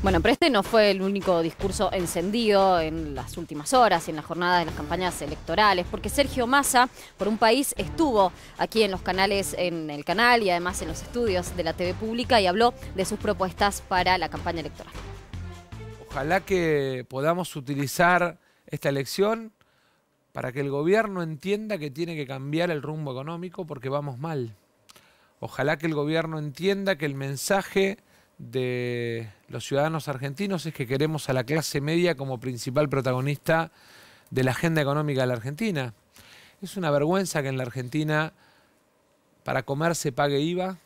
Bueno, pero este no fue el único discurso encendido en las últimas horas y en la jornada de las campañas electorales, porque Sergio Massa, por un país, estuvo aquí en los canales, en el canal y además en los estudios de la TV pública y habló de sus propuestas para la campaña electoral. Ojalá que podamos utilizar esta elección para que el gobierno entienda que tiene que cambiar el rumbo económico porque vamos mal. Ojalá que el gobierno entienda que el mensaje de los ciudadanos argentinos es que queremos a la clase media como principal protagonista de la agenda económica de la Argentina. Es una vergüenza que en la Argentina para comer se pague IVA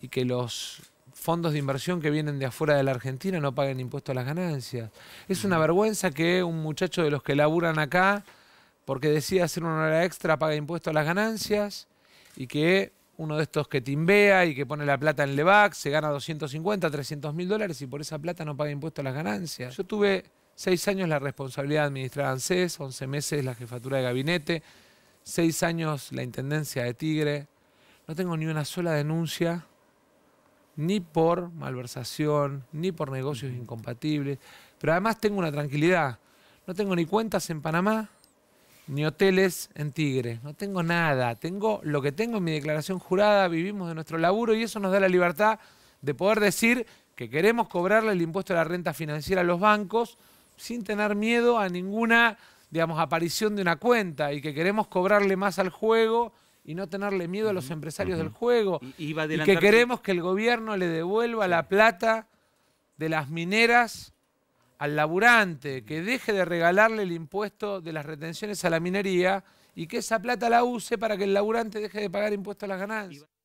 y que los fondos de inversión que vienen de afuera de la Argentina no paguen impuestos a las ganancias. Es una mm. vergüenza que un muchacho de los que laburan acá, porque decide hacer una hora extra, pague impuestos a las ganancias y que uno de estos que timbea y que pone la plata en Levac, se gana 250, 300 mil dólares y por esa plata no paga impuestos a las ganancias. Yo tuve seis años la responsabilidad de administrar ANSES, 11 meses la jefatura de gabinete, seis años la intendencia de Tigre. No tengo ni una sola denuncia, ni por malversación, ni por negocios incompatibles, pero además tengo una tranquilidad. No tengo ni cuentas en Panamá, ni hoteles en Tigre. No tengo nada. Tengo lo que tengo en mi declaración jurada, vivimos de nuestro laburo y eso nos da la libertad de poder decir que queremos cobrarle el impuesto a la renta financiera a los bancos sin tener miedo a ninguna, digamos, aparición de una cuenta y que queremos cobrarle más al juego y no tenerle miedo a los empresarios del juego y que queremos que el gobierno le devuelva la plata de las mineras al laburante, que deje de regalarle el impuesto de las retenciones a la minería y que esa plata la use para que el laburante deje de pagar impuestos a las ganancias.